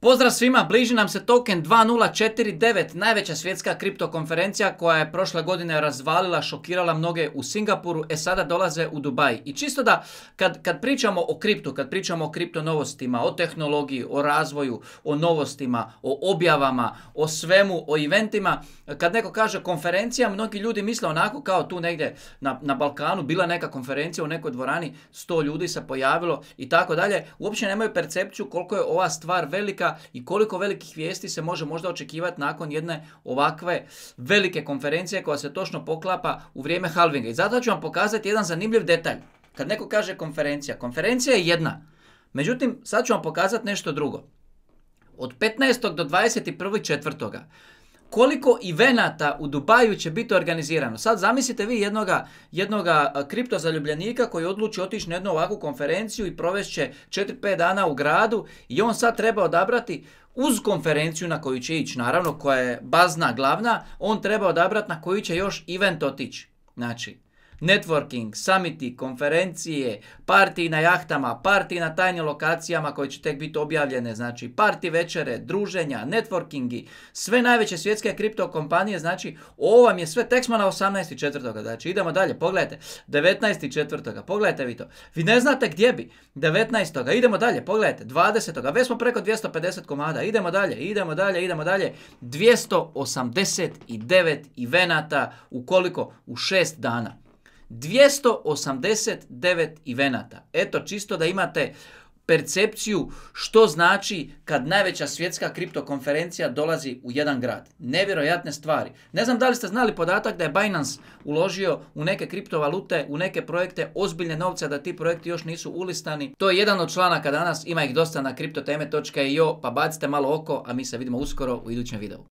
Pozdrav svima, bliži nam se token 2049, najveća svjetska kriptokonferencija koja je prošle godine razvalila, šokirala mnoge u Singapuru, e sada dolaze u Dubaj. I čisto da kad, pričamo o kriptu, kad pričamo o kripto novostima, o tehnologiji, o razvoju, o novostima, o objavama, o svemu, o eventima, kad neko kaže konferencija, mnogi ljudi misle onako kao tu negdje na, Balkanu, bila neka konferencija u nekoj dvorani, 100 ljudi se pojavilo i tako dalje. Uopće nemaju percepciju koliko je ova stvar velika i koliko velikih vijesti se može možda očekivati nakon jedne ovakve velike konferencije koja se točno poklapa u vrijeme halvinga. I zato ću vam pokazati jedan zanimljiv detalj. Kad neko kaže konferencija, konferencija je jedna. Međutim, sad ću vam pokazati nešto drugo. Od 15. do 21. četvrtoga koliko ivenata u Dubaju će biti organizirano. Sad zamislite vi jednoga, jednoga kripto koji odluči otići na jednu ovakvu konferenciju i provest će 4-5 dana u gradu i on sad treba odabrati uz konferenciju na koju će ići, naravno koja je bazna, glavna, on treba odabrati na koju će još event otići. Znači, networking, summiti, konferencije, parti na jahtama, parti na tajnim lokacijama koje će tek biti objavljene, znači parti večere, druženja, networkingi, sve najveće svjetske kripto kompanije, znači ovo vam je sve, tek smo na 18.4. Znači idemo dalje, pogledajte, 19.4. Pogledajte vi to, vi ne znate gdje bi, 19. idemo dalje, pogledajte, 20. već smo preko 250 komada, idemo dalje, idemo dalje, idemo dalje, 289 evenata ukoliko u 6 dana. 289 ivenata. Eto, čisto da imate percepciju što znači kad najveća svjetska kriptokonferencija dolazi u jedan grad. Nevjerojatne stvari. Ne znam da li ste znali podatak da je Binance uložio u neke kriptovalute, u neke projekte ozbiljne novce da ti projekti još nisu ulistani. To je jedan od članaka danas, ima ih dosta na kriptoteme.io, pa bacite malo oko, a mi se vidimo uskoro u idućem videu.